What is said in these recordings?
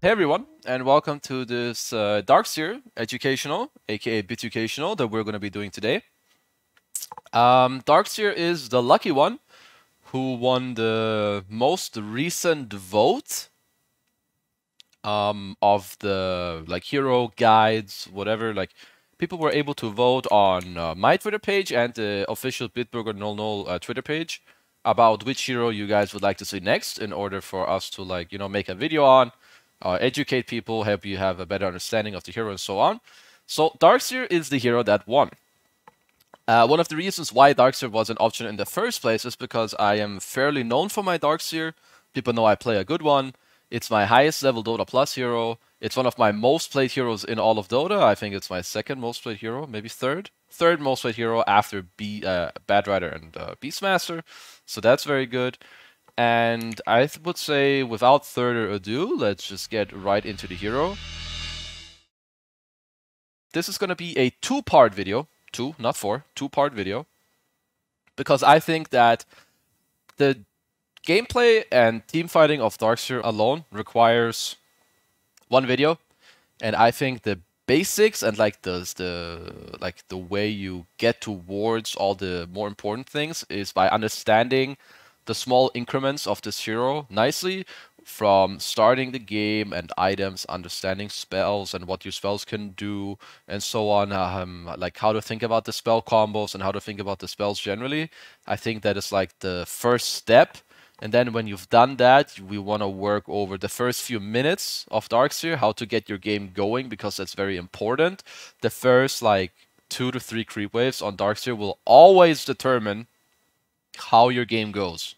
Hey everyone, and welcome to this uh, Darkseer educational, aka Bitucational, that we're going to be doing today. Um, Darkseer is the lucky one who won the most recent vote um, of the like hero guides, whatever. Like people were able to vote on uh, my Twitter page and the official Bitburger Null Null uh, Twitter page about which hero you guys would like to see next in order for us to like you know make a video on uh, educate people, help you have a better understanding of the hero, and so on. So Darkseer is the hero that won. Uh, one of the reasons why Darkseer was an option in the first place is because I am fairly known for my Darkseer. People know I play a good one. It's my highest level Dota Plus hero. It's one of my most played heroes in all of Dota. I think it's my second most played hero, maybe third. Third most played hero after B, uh, Bad Rider and uh, Beastmaster. So that's very good. And I would say, without further ado, let's just get right into the hero. This is going to be a two-part video. Two, not four. Two-part video. Because I think that the gameplay and teamfighting of Darkseer alone requires one video. And I think the basics and like the, the like the way you get towards all the more important things is by understanding the small increments of this hero nicely from starting the game and items, understanding spells and what your spells can do, and so on. Um, like how to think about the spell combos and how to think about the spells generally. I think that is like the first step. And then when you've done that, we want to work over the first few minutes of Darkseer, how to get your game going, because that's very important. The first like two to three creep waves on Darkseer will always determine how your game goes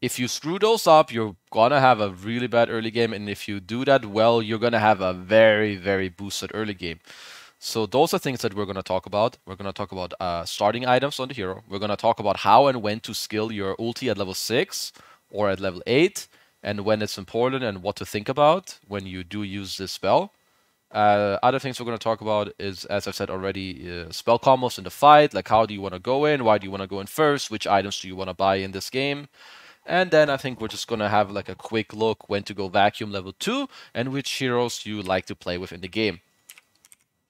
if you screw those up, you're gonna have a really bad early game, and if you do that well, you're gonna have a very, very boosted early game. So those are things that we're gonna talk about. We're gonna talk about uh, starting items on the hero. We're gonna talk about how and when to skill your ulti at level six or at level eight, and when it's important and what to think about when you do use this spell. Uh, other things we're going to talk about is, as I've said already, uh, spell combos in the fight. Like, how do you want to go in? Why do you want to go in first? Which items do you want to buy in this game? And then I think we're just going to have like a quick look when to go vacuum level 2 and which heroes you like to play with in the game.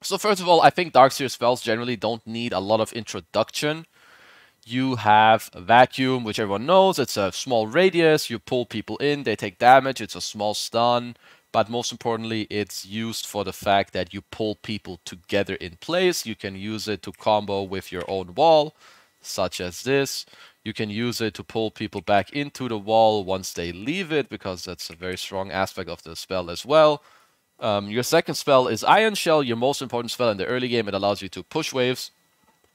So first of all, I think Darkseer spells generally don't need a lot of introduction. You have Vacuum, which everyone knows. It's a small radius. You pull people in. They take damage. It's a small stun. But most importantly, it's used for the fact that you pull people together in place. You can use it to combo with your own wall, such as this you can use it to pull people back into the wall once they leave it, because that's a very strong aspect of the spell as well. Um, your second spell is Iron Shell, your most important spell in the early game. It allows you to push waves,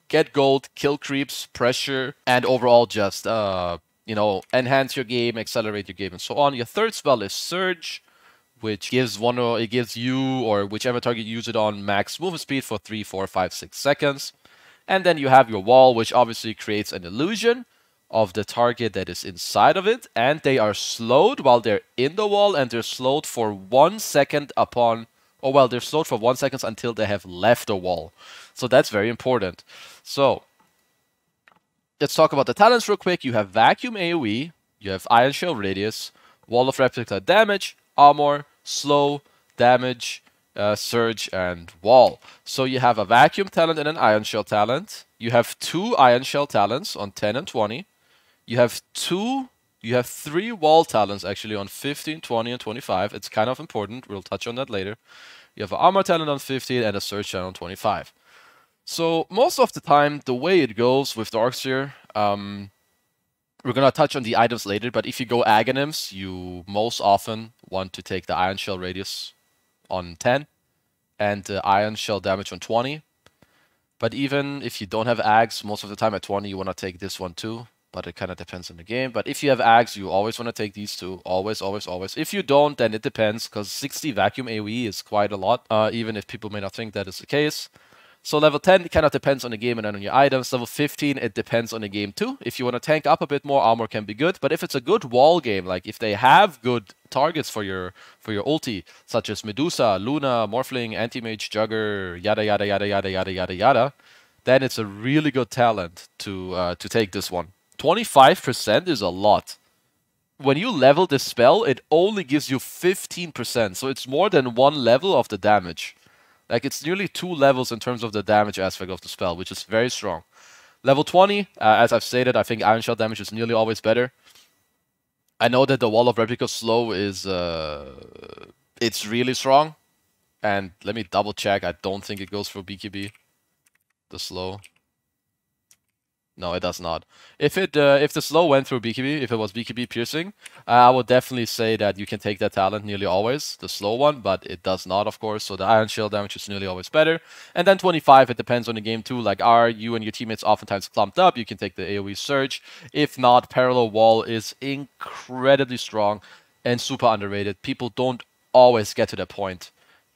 get gold, kill creeps, pressure, and overall just, uh, you know, enhance your game, accelerate your game, and so on. Your third spell is Surge, which gives one or it gives you or whichever target you use it on max movement speed for three, four, five, six seconds. And then you have your wall, which obviously creates an illusion of the target that is inside of it, and they are slowed while they're in the wall, and they're slowed for one second upon, or oh, well, they're slowed for one second until they have left the wall. So that's very important. So let's talk about the talents real quick. You have Vacuum AoE, you have Iron Shell Radius, Wall of Replica Damage, Armor, Slow, Damage, uh, Surge, and Wall. So you have a Vacuum talent and an Iron Shell talent. You have two Iron Shell talents on 10 and 20 you have two, you have three wall talents actually on 15, 20, and 25. It's kind of important. We'll touch on that later. You have an armor talent on 15 and a search talent on 25. So most of the time, the way it goes with the um, we're gonna touch on the items later, but if you go Aghanims, you most often want to take the Iron Shell radius on 10 and the Iron Shell damage on 20. But even if you don't have Ags, most of the time at 20, you wanna take this one too but it kind of depends on the game. But if you have Ags, you always want to take these two. Always, always, always. If you don't, then it depends, because 60 vacuum AoE is quite a lot, uh, even if people may not think that is the case. So level 10 kind of depends on the game and then on your items. Level 15, it depends on the game too. If you want to tank up a bit more, armor can be good. But if it's a good wall game, like if they have good targets for your for your ulti, such as Medusa, Luna, Morphling, Anti-Mage, Jugger, yada, yada, yada, yada, yada, yada, yada, then it's a really good talent to uh, to take this one. 25% is a lot. When you level the spell, it only gives you 15%, so it's more than one level of the damage. Like, it's nearly two levels in terms of the damage aspect of the spell, which is very strong. Level 20, uh, as I've stated, I think Iron Shell damage is nearly always better. I know that the Wall of Replica Slow is... Uh, it's really strong. And let me double check. I don't think it goes for BKB. The slow. No, it does not. If it uh, if the slow went through BKB, if it was BKB piercing, uh, I would definitely say that you can take that talent nearly always, the slow one, but it does not, of course. So the iron shield damage is nearly always better. And then 25, it depends on the game too. Like are you and your teammates oftentimes clumped up? You can take the AOE surge. If not, parallel wall is incredibly strong and super underrated. People don't always get to that point.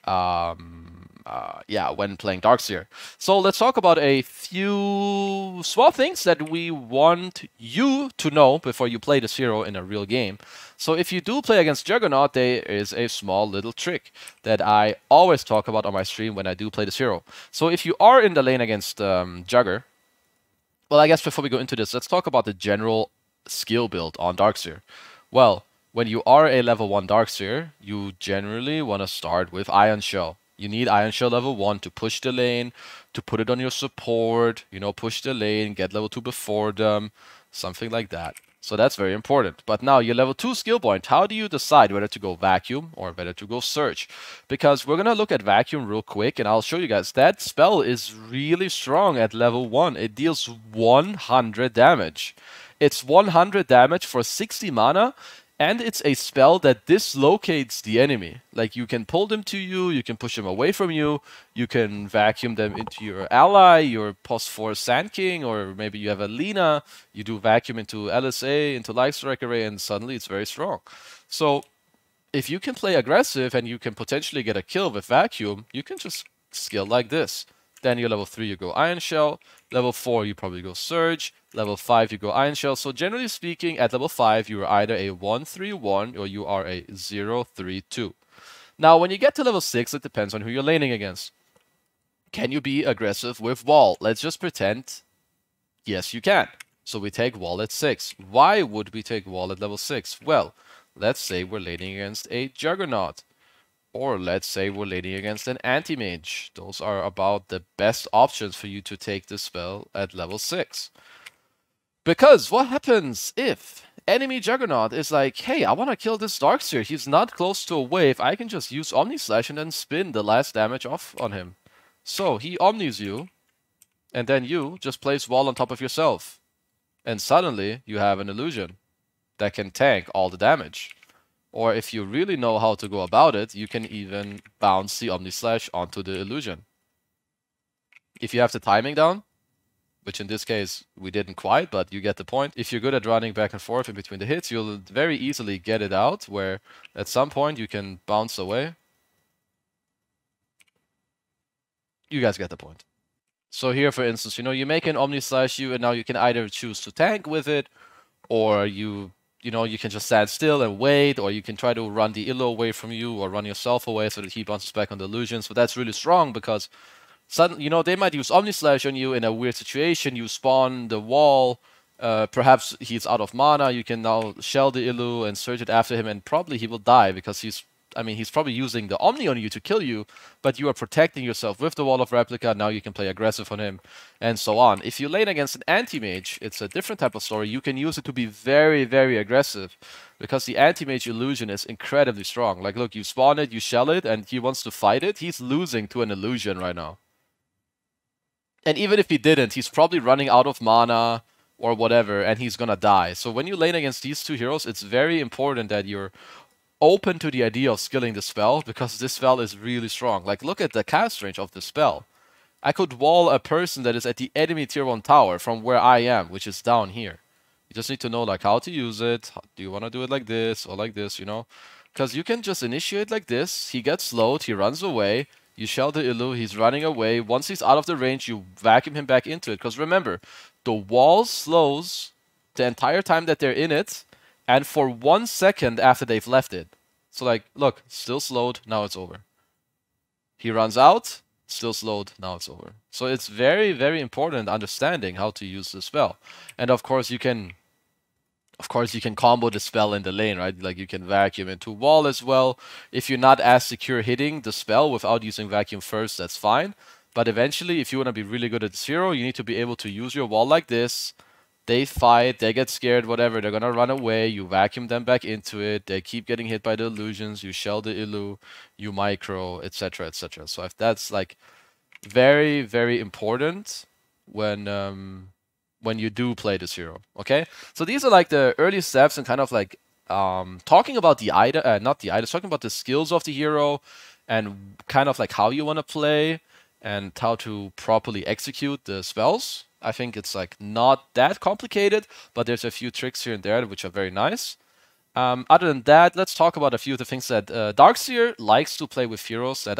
Um, uh, yeah, when playing Darkseer. So let's talk about a few small things that we want you to know before you play this hero in a real game. So if you do play against Juggernaut, there is a small little trick that I always talk about on my stream when I do play this hero. So if you are in the lane against um, Jugger, well, I guess before we go into this, let's talk about the general skill build on Darkseer. Well, when you are a level 1 Darkseer, you generally want to start with Ion Shell. You need Iron Shell level 1 to push the lane, to put it on your support, you know, push the lane, get level 2 before them, something like that. So that's very important. But now your level 2 skill point, how do you decide whether to go vacuum or whether to go search? Because we're going to look at vacuum real quick and I'll show you guys. That spell is really strong at level 1. It deals 100 damage. It's 100 damage for 60 mana. And it's a spell that dislocates the enemy. Like you can pull them to you, you can push them away from you, you can vacuum them into your ally, your plus four Sand King, or maybe you have a Lina, you do vacuum into LSA, into Lifestrike Array, and suddenly it's very strong. So if you can play aggressive and you can potentially get a kill with vacuum, you can just skill like this. Then your level 3, you go Iron Shell. Level 4, you probably go Surge. Level 5, you go Iron Shell. So generally speaking, at level 5, you are either a 1-3-1 or you are a 0-3-2. Now, when you get to level 6, it depends on who you're laning against. Can you be aggressive with Wall? Let's just pretend, yes, you can. So we take Wall at 6. Why would we take Wall at level 6? Well, let's say we're laning against a Juggernaut. Or let's say we're leading against an anti-mage. Those are about the best options for you to take this spell at level 6. Because what happens if enemy Juggernaut is like, hey, I want to kill this Darkseer. He's not close to a wave. I can just use Omni Slash and then spin the last damage off on him. So he Omnis you, and then you just place Wall on top of yourself. And suddenly you have an illusion that can tank all the damage. Or if you really know how to go about it, you can even bounce the Omni Slash onto the illusion. If you have the timing down, which in this case we didn't quite, but you get the point. If you're good at running back and forth in between the hits, you'll very easily get it out where at some point you can bounce away. You guys get the point. So here, for instance, you know, you make an Omni Slash you, and now you can either choose to tank with it, or you you know, you can just stand still and wait, or you can try to run the illo away from you, or run yourself away so that he bounces back on the illusion. So that's really strong because suddenly, you know, they might use Omni Slash on you in a weird situation. You spawn the wall. Uh, perhaps he's out of mana. You can now shell the illu and search it after him, and probably he will die because he's I mean, he's probably using the Omni on you to kill you, but you are protecting yourself with the Wall of Replica. Now you can play aggressive on him, and so on. If you lane against an anti-mage, it's a different type of story. You can use it to be very, very aggressive because the anti-mage illusion is incredibly strong. Like, look, you spawn it, you shell it, and he wants to fight it. He's losing to an illusion right now. And even if he didn't, he's probably running out of mana or whatever, and he's gonna die. So when you lane against these two heroes, it's very important that you're open to the idea of skilling the spell because this spell is really strong. Like, look at the cast range of the spell. I could wall a person that is at the enemy tier 1 tower from where I am, which is down here. You just need to know, like, how to use it. Do you want to do it like this or like this, you know? Because you can just initiate like this. He gets slowed. He runs away. You shell the Illu. He's running away. Once he's out of the range, you vacuum him back into it. Because remember, the wall slows the entire time that they're in it and for one second after they've left it. So like, look, still slowed, now it's over. He runs out, still slowed, now it's over. So it's very, very important understanding how to use the spell. And of course you can of course you can combo the spell in the lane, right? Like you can vacuum into wall as well. If you're not as secure hitting the spell without using vacuum first, that's fine. But eventually, if you want to be really good at zero, you need to be able to use your wall like this, they fight, they get scared, whatever. They're gonna run away. You vacuum them back into it. They keep getting hit by the illusions. You shell the illu, you micro, etc., etc. So if that's like very, very important when um, when you do play this hero. Okay, so these are like the early steps and kind of like um, talking about the item, uh, not the item, talking about the skills of the hero and kind of like how you want to play and how to properly execute the spells. I think it's like not that complicated, but there's a few tricks here and there which are very nice. Um, other than that, let's talk about a few of the things that uh, Darkseer likes to play with heroes that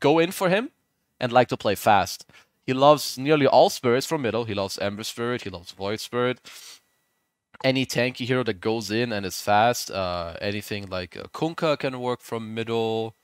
go in for him and like to play fast. He loves nearly all spirits from middle. He loves Ember Spirit. He loves Void Spirit. Any tanky hero that goes in and is fast. Uh, anything like uh, Kunkka can work from middle.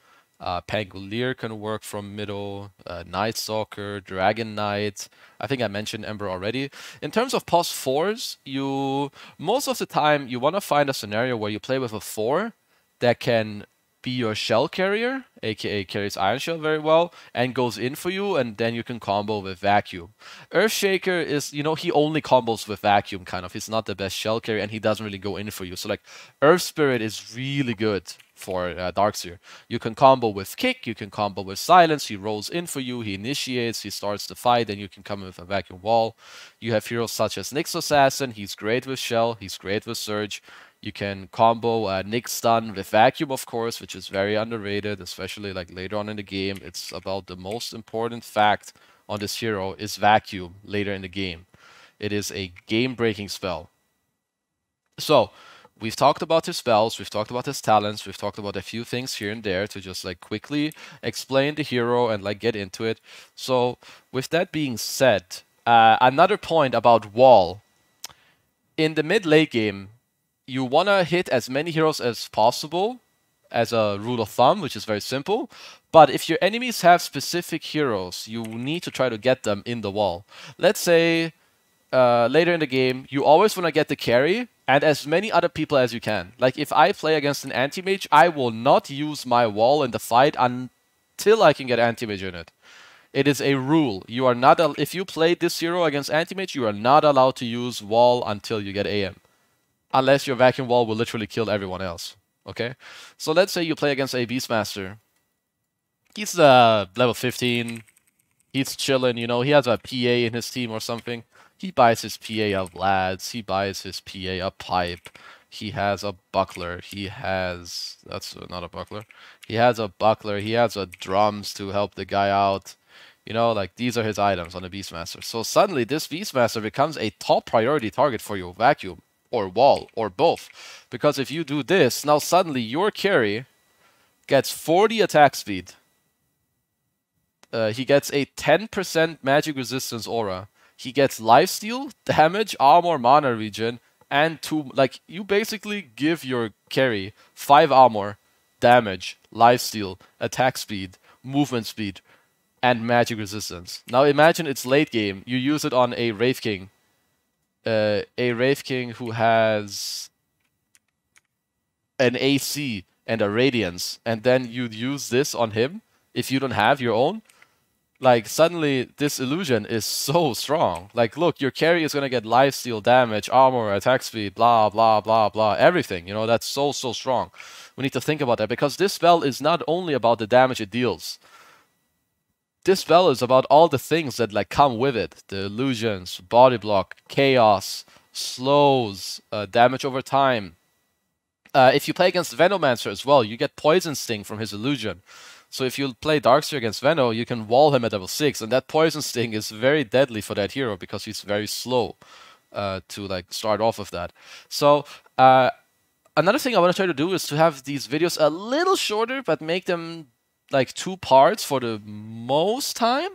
Uh, Pangolier can work from middle, uh, Night Stalker, Dragon Knight. I think I mentioned Ember already. In terms of pos 4s, you most of the time you want to find a scenario where you play with a 4 that can be your shell carrier, aka carries Iron Shell very well, and goes in for you, and then you can combo with Vacuum. Earthshaker is, you know, he only combos with Vacuum, kind of. He's not the best shell carrier, and he doesn't really go in for you. So, like, Earth Spirit is really good for uh, Darkseer. You can combo with kick, you can combo with silence, he rolls in for you, he initiates, he starts the fight, and you can come in with a vacuum wall. You have heroes such as Nyx Assassin, he's great with Shell, he's great with Surge. You can combo uh, Nyx Stun with Vacuum, of course, which is very underrated, especially like later on in the game. It's about the most important fact on this hero is Vacuum later in the game. It is a game-breaking spell. So, we've talked about his spells. we've talked about his talents, we've talked about a few things here and there to just like quickly explain the hero and like get into it. So with that being said, uh, another point about Wall. In the mid late game, you want to hit as many heroes as possible as a rule of thumb, which is very simple. But if your enemies have specific heroes, you need to try to get them in the wall. Let's say uh, later in the game, you always want to get the carry and as many other people as you can. Like if I play against an anti-mage, I will not use my wall in the fight until I can get anti-mage in it. It is a rule. You are not if you play this hero against anti-mage, you are not allowed to use wall until you get AM. Unless your vacuum wall will literally kill everyone else. Okay? So let's say you play against a Beastmaster. He's uh level 15. He's chilling, you know, he has a PA in his team or something he buys his PA of lads. He buys his PA of pipe. He has a buckler. He has that's not a buckler. He has a buckler. He has a drums to help the guy out. You know, like these are his items on the Beastmaster. So suddenly this Beastmaster becomes a top priority target for your vacuum or wall or both. Because if you do this, now suddenly your carry gets 40 attack speed. Uh, he gets a 10% magic resistance aura he gets lifesteal, damage, armor, mana regen, and two. Like, you basically give your carry five armor, damage, lifesteal, attack speed, movement speed, and magic resistance. Now, imagine it's late game. You use it on a Wraith King. Uh, a Wraith King who has an AC and a Radiance, and then you'd use this on him if you don't have your own, like suddenly this illusion is so strong. Like, look, your carry is gonna get lifesteal damage, armor, attack speed, blah blah blah blah, everything. You know, that's so so strong. We need to think about that because this spell is not only about the damage it deals. This spell is about all the things that like come with it: the illusions, body block, chaos, slows, uh, damage over time. Uh, if you play against Venomancer as well, you get Poison Sting from his illusion so if you play Darkseer against Veno, you can wall him at level 6, and that Poison Sting is very deadly for that hero because he's very slow uh, to like start off of that. So uh, another thing I want to try to do is to have these videos a little shorter, but make them like two parts for the most time.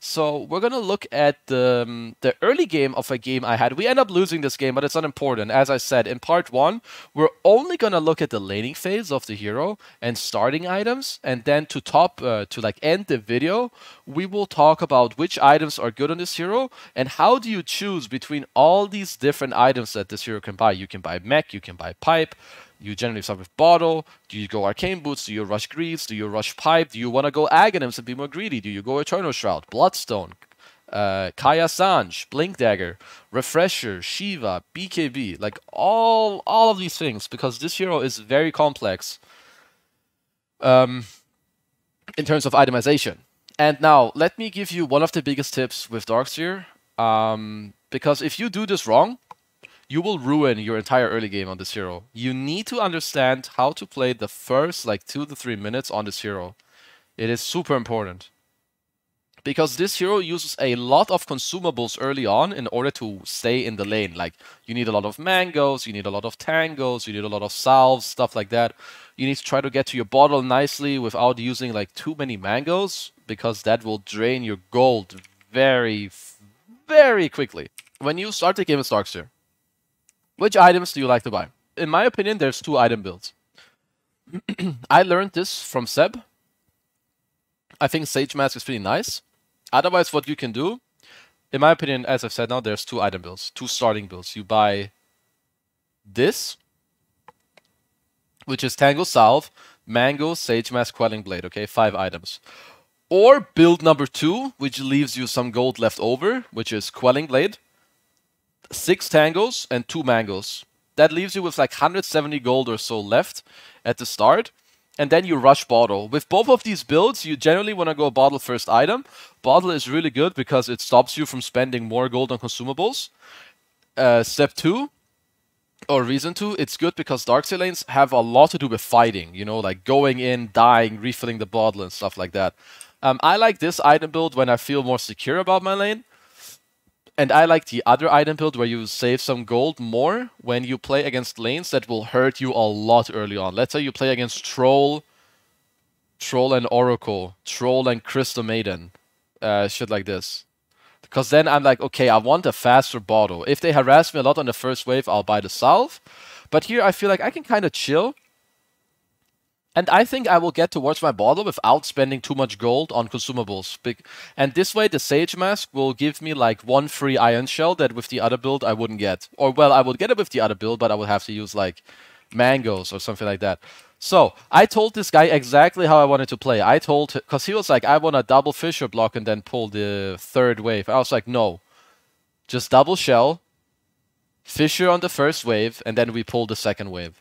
So we're going to look at the, um, the early game of a game I had. We end up losing this game, but it's unimportant. As I said, in part one, we're only going to look at the laning phase of the hero and starting items. And then to top, uh, to like end the video, we will talk about which items are good on this hero and how do you choose between all these different items that this hero can buy. You can buy mech, you can buy pipe, you generally start with Bottle? Do you go Arcane Boots? Do you rush Greaves? Do you rush Pipe? Do you want to go Aghanims and be more greedy? Do you go Eternal Shroud, Bloodstone, uh, Kaya Sanj, Blink Dagger, Refresher, Shiva, BKB? Like all all of these things because this hero is very complex um, in terms of itemization. And now let me give you one of the biggest tips with Darkseer um, because if you do this wrong, you will ruin your entire early game on the zero. You need to understand how to play the first like two to three minutes on the zero. It is super important. Because this hero uses a lot of consumables early on in order to stay in the lane. Like, you need a lot of mangoes, you need a lot of tangos, you need a lot of salves, stuff like that. You need to try to get to your bottle nicely without using, like, too many mangoes, because that will drain your gold very, very quickly. When you start the game with Starkseer, which items do you like to buy? In my opinion, there's two item builds. I learned this from Seb. I think Sage Mask is pretty nice. Otherwise, what you can do, in my opinion, as I've said now, there's two item builds, two starting builds. You buy this, which is Tango Salve, Mango, Sage Mask, Quelling Blade, okay? Five items. Or build number two, which leaves you some gold left over, which is Quelling Blade, six tangos and two mangoes. That leaves you with like 170 gold or so left at the start. And then you rush bottle. With both of these builds, you generally want to go bottle first item. Bottle is really good because it stops you from spending more gold on consumables. Uh, step two, or reason two, it's good because Dark Sea lanes have a lot to do with fighting, you know, like going in, dying, refilling the bottle, and stuff like that. Um, I like this item build when I feel more secure about my lane, and I like the other item build where you save some gold more when you play against lanes that will hurt you a lot early on. Let's say you play against Troll, Troll and Oracle, Troll and Crystal Maiden, uh, shit like this. Because then I'm like, okay, I want a faster bottle. If they harass me a lot on the first wave, I'll buy the salve. But here I feel like I can kind of chill and I think I will get towards my bottle without spending too much gold on consumables. And this way, the Sage Mask will give me like one free Iron Shell that with the other build I wouldn't get. Or, well, I would get it with the other build, but I would have to use like mangoes or something like that. So I told this guy exactly how I wanted to play. I told because he was like, I want a double Fisher block and then pull the third wave. I was like, no, just double shell, Fisher on the first wave, and then we pull the second wave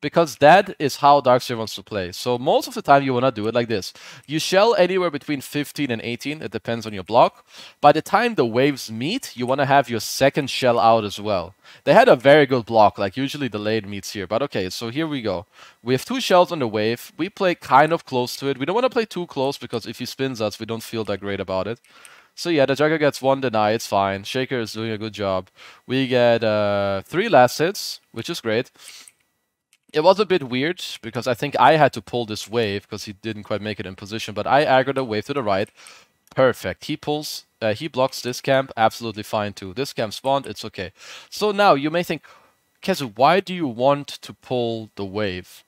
because that is how Darkseer wants to play. So most of the time you want to do it like this. You shell anywhere between 15 and 18, it depends on your block. By the time the waves meet, you want to have your second shell out as well. They had a very good block, like usually the lane meets here, but okay, so here we go. We have two shells on the wave, we play kind of close to it. We don't want to play too close because if he spins us, we don't feel that great about it. So yeah, the Jugger gets one deny, it's fine. Shaker is doing a good job. We get uh, three last hits, which is great it was a bit weird because I think I had to pull this wave because he didn't quite make it in position. But I aggroed a wave to the right. Perfect. He pulls. Uh, he blocks this camp. Absolutely fine too. This camp spawned. It's okay. So now you may think, Kezu, why do you want to pull the wave?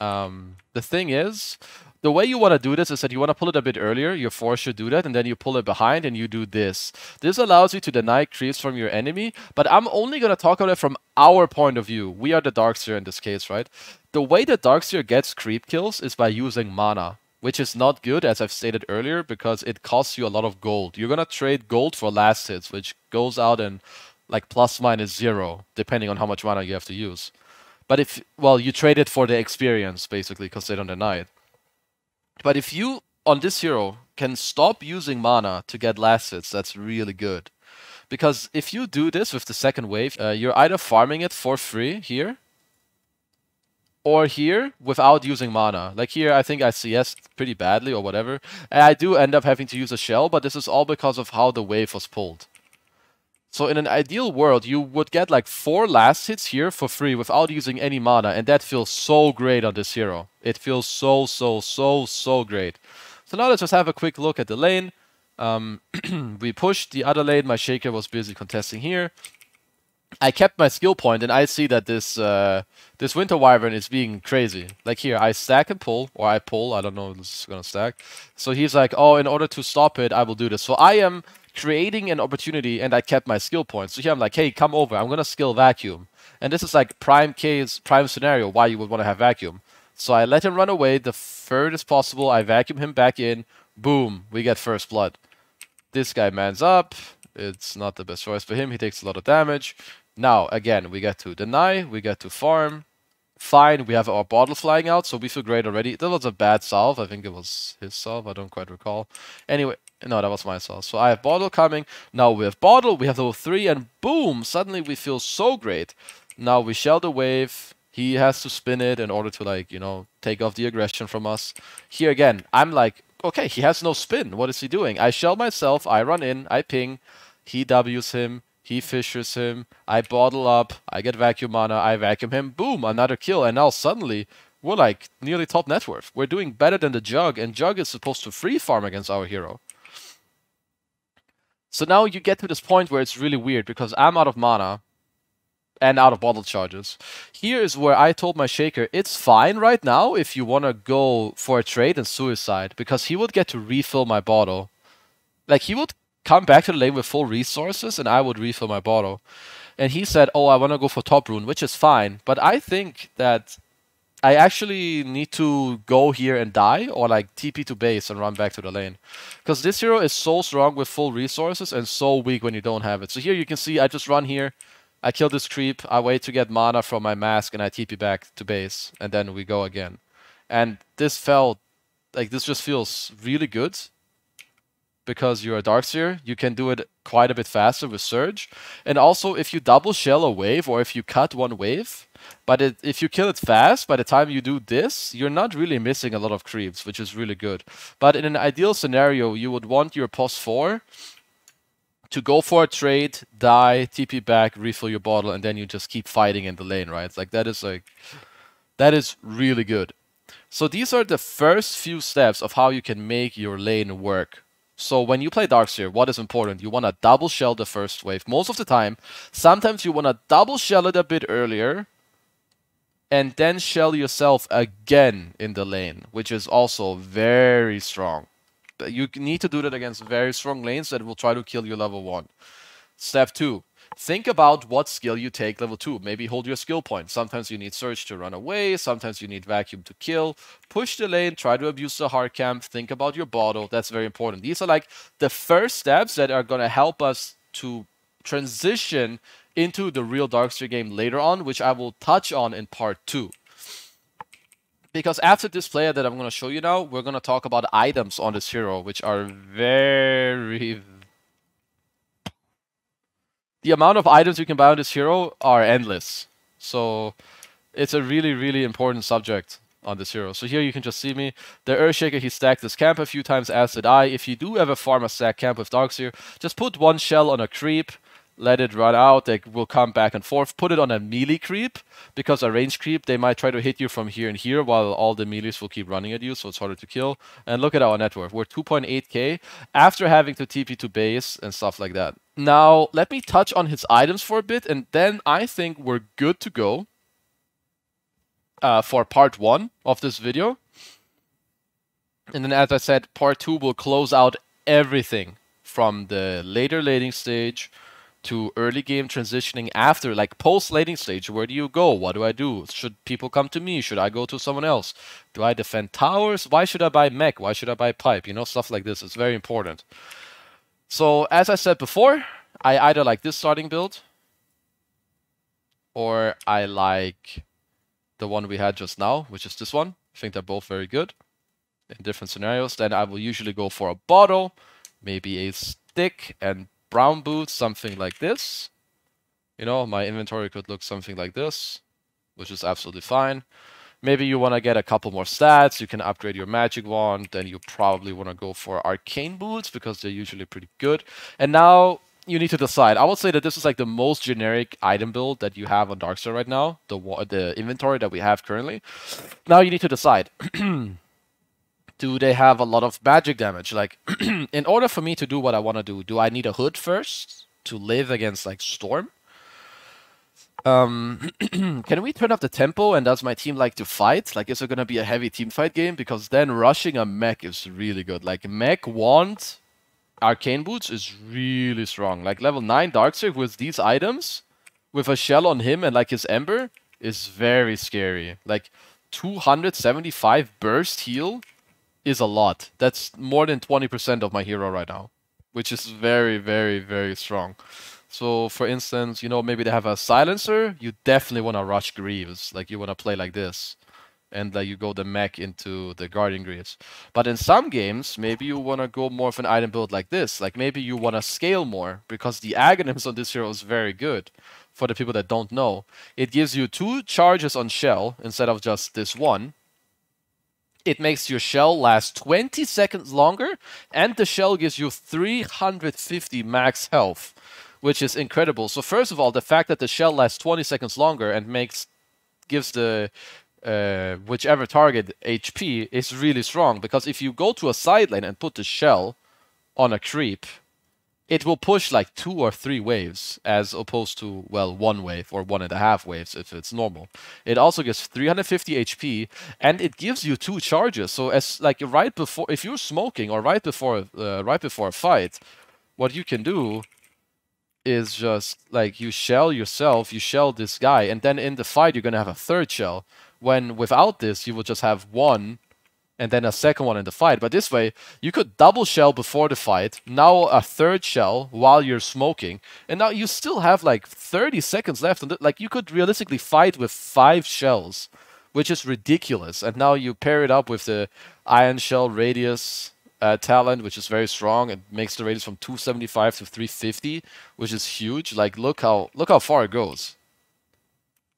Um, the thing is, the way you want to do this is that you want to pull it a bit earlier. Your force should do that, and then you pull it behind and you do this. This allows you to deny creeps from your enemy, but I'm only going to talk about it from our point of view. We are the Darkseer in this case, right? The way the Darkseer gets creep kills is by using mana, which is not good, as I've stated earlier, because it costs you a lot of gold. You're going to trade gold for last hits, which goes out in like plus minus zero, depending on how much mana you have to use. But if well, you trade it for the experience basically because they don't deny it. But if you on this hero can stop using mana to get last hits, that's really good. Because if you do this with the second wave, uh, you're either farming it for free here or here without using mana. Like here, I think I CS pretty badly or whatever. And I do end up having to use a shell, but this is all because of how the wave was pulled. So in an ideal world, you would get like four last hits here for free without using any mana, and that feels so great on this hero. It feels so, so, so, so great. So now let's just have a quick look at the lane. Um, we pushed the other lane. My Shaker was busy contesting here. I kept my skill point, and I see that this uh, this Winter Wyvern is being crazy. Like here, I stack and pull, or I pull. I don't know. This is gonna stack. So he's like, oh, in order to stop it, I will do this. So I am creating an opportunity and I kept my skill points. So here I'm like, hey, come over. I'm going to skill vacuum. And this is like prime case, prime scenario why you would want to have vacuum. So I let him run away the furthest possible. I vacuum him back in. Boom, we get first blood. This guy mans up. It's not the best choice for him. He takes a lot of damage. Now, again, we get to deny. We get to farm. Fine, we have our bottle flying out, so we feel great already. That was a bad solve. I think it was his solve. I don't quite recall. Anyway, no, that was my sauce. So I have Bottle coming. Now we have Bottle. We have level 3. And boom! Suddenly we feel so great. Now we shell the wave. He has to spin it in order to, like, you know, take off the aggression from us. Here again, I'm like, okay, he has no spin. What is he doing? I shell myself. I run in. I ping. He W's him. He fishers him. I bottle up. I get vacuum mana. I vacuum him. Boom! Another kill. And now suddenly we're like nearly top net worth. We're doing better than the Jug, and Jug is supposed to free farm against our hero. So now you get to this point where it's really weird because I'm out of mana and out of bottle charges. Here is where I told my Shaker, it's fine right now if you want to go for a trade and suicide because he would get to refill my bottle. Like he would come back to the lane with full resources and I would refill my bottle. And he said, oh, I want to go for top rune, which is fine. But I think that I actually need to go here and die or like TP to base and run back to the lane. Because this hero is so strong with full resources and so weak when you don't have it. So here you can see I just run here, I kill this creep, I wait to get mana from my mask and I TP back to base and then we go again. And this felt, like this just feels really good because you're a Darkseer, you can do it quite a bit faster with Surge. And also if you double shell a wave or if you cut one wave, but it, if you kill it fast, by the time you do this, you're not really missing a lot of creeps, which is really good. But in an ideal scenario, you would want your POS 4 to go for a trade, die, TP back, refill your bottle, and then you just keep fighting in the lane, right? Like that is like that is really good. So these are the first few steps of how you can make your lane work. So when you play Darkseer, what is important? You want to double shell the first wave most of the time. Sometimes you want to double shell it a bit earlier and then shell yourself again in the lane, which is also very strong. You need to do that against very strong lanes that will try to kill your level 1. Step 2. Think about what skill you take level 2. Maybe hold your skill point. Sometimes you need Search to run away. Sometimes you need Vacuum to kill. Push the lane. Try to abuse the hard camp. Think about your bottle. That's very important. These are like the first steps that are going to help us to transition into the real Darkseer game later on, which I will touch on in part 2. Because after this player that I'm going to show you now, we're going to talk about items on this hero, which are very... The amount of items you can buy on this hero are endless. So it's a really, really important subject on this hero. So here you can just see me. The Earthshaker, he stacked this camp a few times, as did I. If you do ever farm a stack camp with Darkseer, just put one shell on a creep, let it run out. They will come back and forth. Put it on a melee creep because a range creep, they might try to hit you from here and here while all the melees will keep running at you, so it's harder to kill. And look at our network. We're 2.8k after having to TP to base and stuff like that. Now, let me touch on his items for a bit, and then I think we're good to go uh, for part one of this video. And then, as I said, part two will close out everything from the later laning stage – to early game transitioning after, like post laning stage. Where do you go? What do I do? Should people come to me? Should I go to someone else? Do I defend towers? Why should I buy mech? Why should I buy pipe? You know, stuff like this. It's very important. So as I said before, I either like this starting build or I like the one we had just now, which is this one. I think they're both very good in different scenarios. Then I will usually go for a bottle, maybe a stick and brown boots, something like this. You know, my inventory could look something like this, which is absolutely fine. Maybe you want to get a couple more stats. You can upgrade your magic wand. Then you probably want to go for arcane boots because they're usually pretty good. And now you need to decide. I would say that this is like the most generic item build that you have on Darkstar right now, the the inventory that we have currently. Now you need to decide. do they have a lot of magic damage? Like, in order for me to do what I want to do, do I need a hood first to live against like storm? Um, can we turn up the tempo and does my team like to fight? Like, is it going to be a heavy team fight game? Because then rushing a mech is really good. Like, mech wand, arcane boots is really strong. Like, level 9 Darkseid with these items, with a shell on him and like his ember, is very scary. Like, 275 burst heal is a lot. That's more than 20% of my hero right now, which is very, very, very strong. So, for instance, you know, maybe they have a silencer. You definitely want to rush Greaves. Like, you want to play like this. And, like, you go the mech into the Guardian Greaves. But in some games, maybe you want to go more of an item build like this. Like, maybe you want to scale more because the agonims on this hero is very good for the people that don't know. It gives you two charges on shell instead of just this one. It makes your shell last 20 seconds longer, and the shell gives you 350 max health, which is incredible. So first of all, the fact that the shell lasts 20 seconds longer and makes gives the uh, whichever target HP is really strong because if you go to a side lane and put the shell on a creep, it will push like two or three waves as opposed to well one wave or one and a half waves if it's normal it also gives 350 hp and it gives you two charges so as like right before if you're smoking or right before uh, right before a fight what you can do is just like you shell yourself you shell this guy and then in the fight you're going to have a third shell when without this you will just have one and then a second one in the fight. But this way, you could double shell before the fight, now a third shell while you're smoking, and now you still have like 30 seconds left. And like you could realistically fight with five shells, which is ridiculous. And now you pair it up with the iron shell radius. Uh, talent which is very strong it makes the radius from 275 to 350 which is huge like look how look how far it goes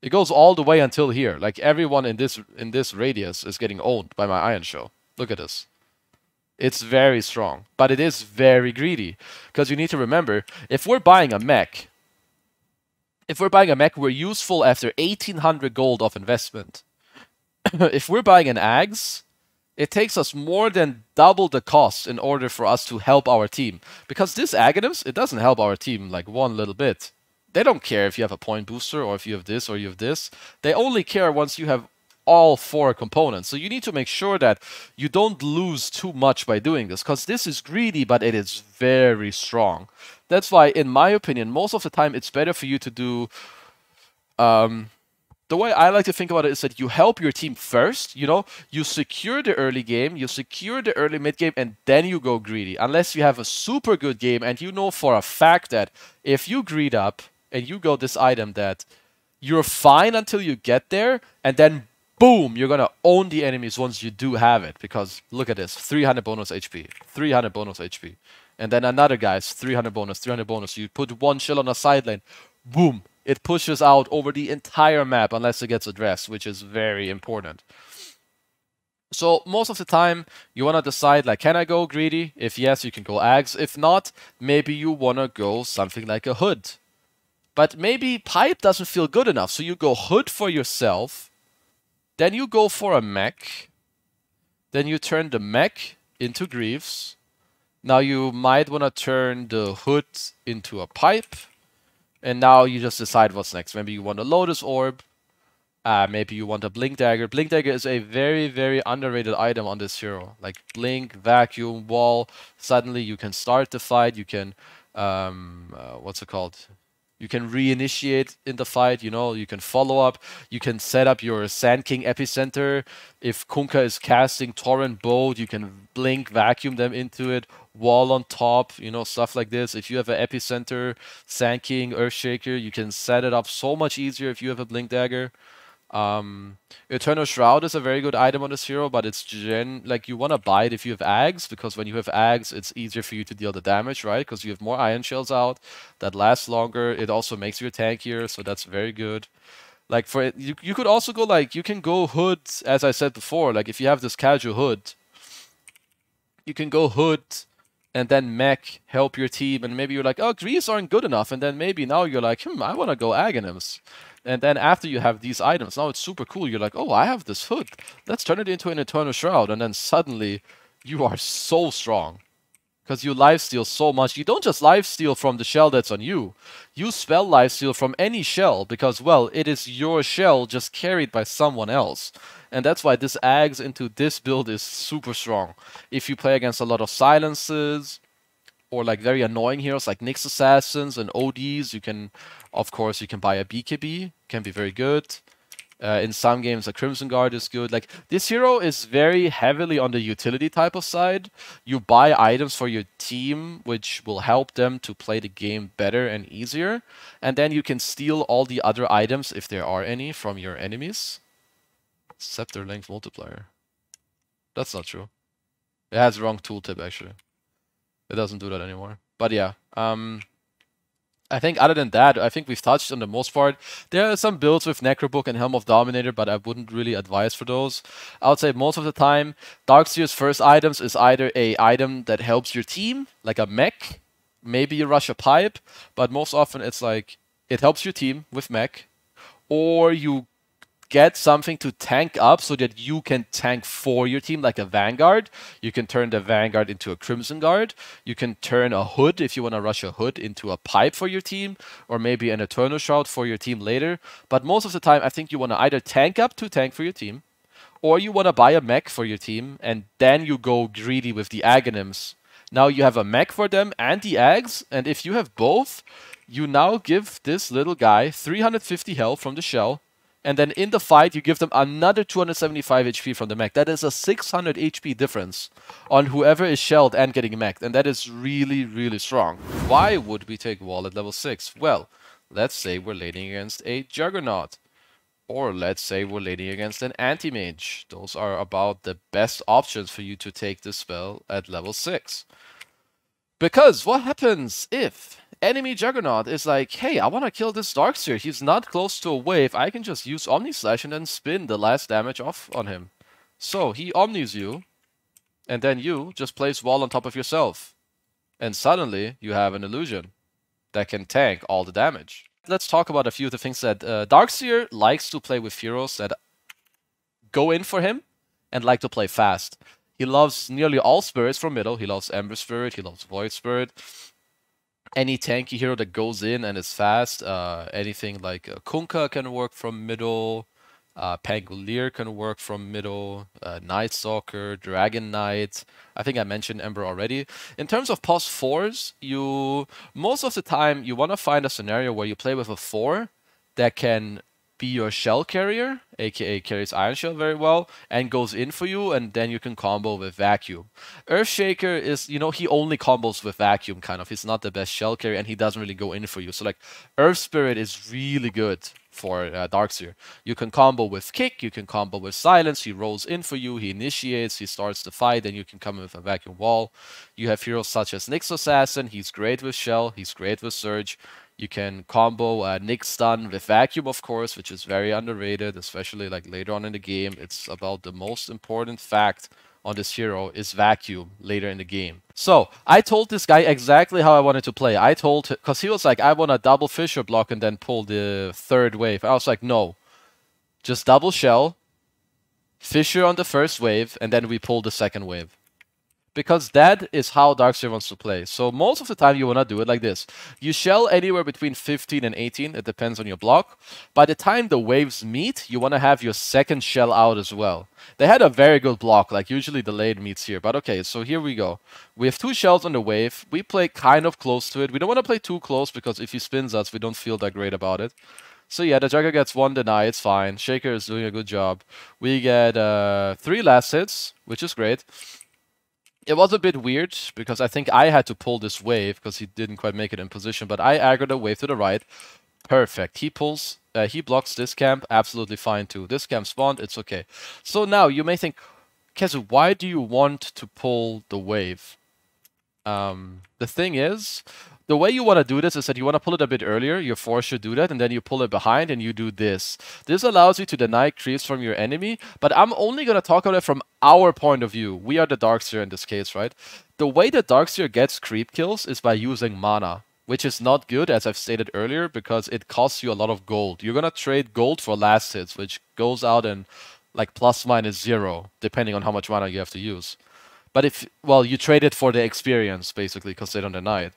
it goes all the way until here. Like everyone in this in this radius is getting owned by my Iron Show. Look at this. It's very strong, but it is very greedy because you need to remember if we're buying a mech, if we're buying a mech, we're useful after 1800 gold of investment. if we're buying an AGS, it takes us more than double the cost in order for us to help our team because this Aghanims, it doesn't help our team like one little bit they don't care if you have a point booster or if you have this or you have this. They only care once you have all four components. So you need to make sure that you don't lose too much by doing this because this is greedy, but it is very strong. That's why, in my opinion, most of the time it's better for you to do. Um, the way I like to think about it is that you help your team first, you know, you secure the early game, you secure the early mid game, and then you go greedy. Unless you have a super good game and you know for a fact that if you greed up, and you go this item that you're fine until you get there, and then boom, you're gonna own the enemies once you do have it. Because look at this, 300 bonus HP, 300 bonus HP, and then another guy's 300 bonus, 300 bonus. You put one shell on a side lane, boom, it pushes out over the entire map unless it gets addressed, which is very important. So most of the time, you want to decide like, can I go greedy? If yes, you can go ags. If not, maybe you want to go something like a hood but maybe pipe doesn't feel good enough, so you go hood for yourself, then you go for a mech, then you turn the mech into greaves. Now you might want to turn the hood into a pipe, and now you just decide what's next. Maybe you want a Lotus Orb, uh, maybe you want a Blink Dagger. Blink Dagger is a very, very underrated item on this hero. Like Blink, Vacuum, Wall, suddenly you can start the fight, you can, um, uh, what's it called? You can reinitiate in the fight, you know, you can follow up, you can set up your Sand King epicenter. If Kunkka is casting Torrent Bolt, you can blink, vacuum them into it, wall on top, you know, stuff like this. If you have an epicenter, Sand King, Earthshaker, you can set it up so much easier if you have a blink dagger. Um, Eternal Shroud is a very good item on this hero, but it's gen like you want to buy it if you have Ags, because when you have Ags, it's easier for you to deal the damage, right? Because you have more Iron Shells out that lasts longer. It also makes you tankier, so that's very good. Like for it, you, you could also go like you can go Hood, as I said before. Like if you have this casual Hood, you can go Hood and then mech help your team and maybe you're like oh greaves aren't good enough and then maybe now you're like hmm i want to go aghanims and then after you have these items now it's super cool you're like oh i have this hood let's turn it into an eternal shroud and then suddenly you are so strong because you life steal so much. You don't just life steal from the shell that's on you. You spell life steal from any shell because, well, it is your shell just carried by someone else. And that's why this Ags into this build is super strong. If you play against a lot of silences or like very annoying heroes like Nyx Assassins and ODs, you can, of course, you can buy a BKB, can be very good. Uh, in some games, a Crimson Guard is good. Like this hero is very heavily on the utility type of side. You buy items for your team, which will help them to play the game better and easier. And then you can steal all the other items, if there are any, from your enemies. Scepter length multiplier. That's not true. It has the wrong tooltip actually. It doesn't do that anymore. But yeah, um, I think other than that, I think we've touched on the most part. There are some builds with Necrobook and Helm of Dominator, but I wouldn't really advise for those. I would say most of the time, Darkseer's first items is either a item that helps your team, like a mech, maybe you rush a pipe, but most often it's like it helps your team with mech, or you get something to tank up so that you can tank for your team, like a Vanguard. You can turn the Vanguard into a Crimson Guard. You can turn a Hood, if you want to rush a Hood, into a Pipe for your team, or maybe an Eternal Shroud for your team later. But most of the time, I think you want to either tank up to tank for your team, or you want to buy a mech for your team, and then you go greedy with the Aghanims. Now you have a mech for them and the Ags, and if you have both, you now give this little guy 350 health from the shell, and then in the fight you give them another 275 HP from the mech. That is a 600 HP difference on whoever is shelled and getting mech, and that is really, really strong. Why would we take wall at level 6? Well, let's say we're laning against a Juggernaut, or let's say we're laning against an Anti-Mage. Those are about the best options for you to take this spell at level 6. Because what happens if enemy Juggernaut is like, hey, I want to kill this Darkseer. He's not close to a wave. I can just use Omni Slash and then spin the last damage off on him. So he Omnis you, and then you just place Wall on top of yourself. And suddenly you have an illusion that can tank all the damage. Let's talk about a few of the things that uh, Darkseer likes to play with heroes that go in for him and like to play fast. He loves nearly all spirits from middle. He loves Ember Spirit, he loves Void Spirit, any tanky hero that goes in and is fast, uh, anything like uh, Kunkka can work from middle, uh, Pangolier can work from middle, uh, Night Dragon Knight. I think I mentioned Ember already. In terms of post fours, you most of the time you want to find a scenario where you play with a four that can be your shell carrier, aka carries Iron Shell very well, and goes in for you, and then you can combo with Vacuum. Earthshaker is, you know, he only combos with Vacuum, kind of. He's not the best shell carrier, and he doesn't really go in for you. So, like, Earth Spirit is really good for uh, Darkseer. You can combo with Kick, you can combo with Silence, he rolls in for you, he initiates, he starts the fight, and you can come in with a Vacuum Wall. You have heroes such as Nyx Assassin, he's great with Shell, he's great with Surge, you can combo uh, Nick Stun with Vacuum, of course, which is very underrated, especially like later on in the game. It's about the most important fact on this hero is vacuum later in the game. So I told this guy exactly how I wanted to play. I told him, because he was like, I want a double Fisher block and then pull the third wave. I was like, no, just double shell, Fisher on the first wave, and then we pull the second wave because that is how Darkseer wants to play. So most of the time you want to do it like this. You shell anywhere between 15 and 18, it depends on your block. By the time the waves meet, you want to have your second shell out as well. They had a very good block, like usually delayed meets here, but okay, so here we go. We have two shells on the wave, we play kind of close to it. We don't want to play too close because if he spins us, we don't feel that great about it. So yeah, the Jagger gets one deny, it's fine. Shaker is doing a good job. We get uh, three last hits, which is great it was a bit weird because I think I had to pull this wave because he didn't quite make it in position. But I aggroed a wave to the right. Perfect. He pulls. Uh, he blocks this camp. Absolutely fine too. This camp spawned. It's okay. So now you may think, Kezu, why do you want to pull the wave? Um, the thing is, the way you want to do this is that you want to pull it a bit earlier. Your force should do that, and then you pull it behind and you do this. This allows you to deny creeps from your enemy, but I'm only going to talk about it from our point of view. We are the Darkseer in this case, right? The way the Darkseer gets creep kills is by using mana, which is not good, as I've stated earlier, because it costs you a lot of gold. You're going to trade gold for last hits, which goes out in like plus minus zero, depending on how much mana you have to use. But if, well, you trade it for the experience, basically, because they don't deny it.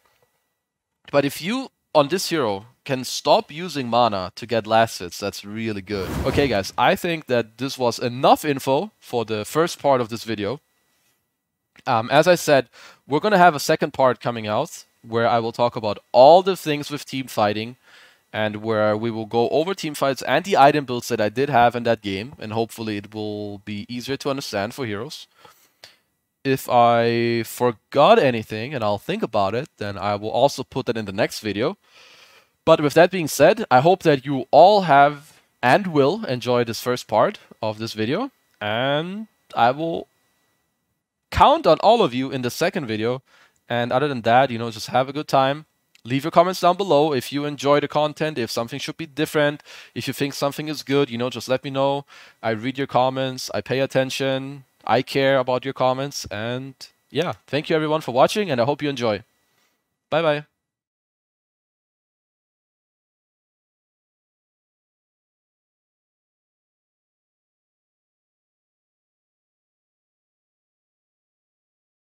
But if you, on this hero, can stop using mana to get last that's really good. Okay guys, I think that this was enough info for the first part of this video. Um, as I said, we're going to have a second part coming out where I will talk about all the things with team fighting and where we will go over team fights and the item builds that I did have in that game and hopefully it will be easier to understand for heroes if I forgot anything, and I'll think about it, then I will also put that in the next video. But with that being said, I hope that you all have and will enjoy this first part of this video. And I will count on all of you in the second video. And other than that, you know, just have a good time. Leave your comments down below if you enjoy the content, if something should be different, if you think something is good, you know, just let me know. I read your comments, I pay attention, I care about your comments. And yeah, thank you everyone for watching, and I hope you enjoy. Bye bye.